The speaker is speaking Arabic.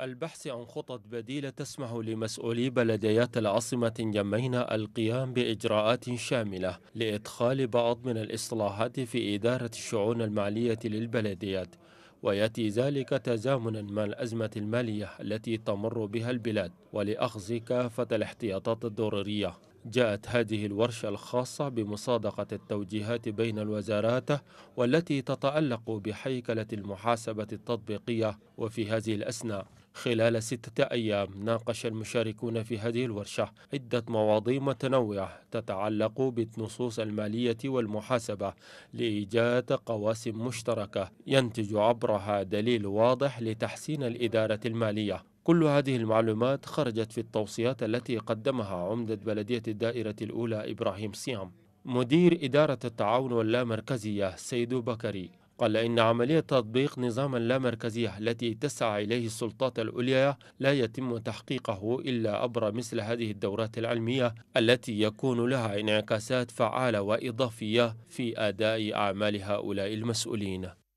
البحث عن خطط بديلة تسمح لمسؤولي بلديات العاصمة جمينا القيام بإجراءات شاملة لإدخال بعض من الإصلاحات في إدارة الشؤون المالية للبلديات وياتي ذلك تزامنا مع الازمه الماليه التي تمر بها البلاد ولاخذ كافه الاحتياطات الضروريه جاءت هذه الورشة الخاصة بمصادقة التوجيهات بين الوزارات والتي تتألق بحيكلة المحاسبة التطبيقية وفي هذه الأثناء خلال ستة أيام ناقش المشاركون في هذه الورشة عدة مواضيع متنوعة تتعلق بالنصوص المالية والمحاسبة لإيجاد قواسم مشتركة ينتج عبرها دليل واضح لتحسين الإدارة المالية كل هذه المعلومات خرجت في التوصيات التي قدمها عمدة بلدية الدائرة الأولى إبراهيم سيام مدير إدارة التعاون واللامركزية سيدو بكري قال إن عملية تطبيق نظام اللامركزية التي تسعى إليه السلطات العليا لا يتم تحقيقه إلا عبر مثل هذه الدورات العلمية التي يكون لها انعكاسات فعالة وإضافية في أداء أعمال هؤلاء المسؤولين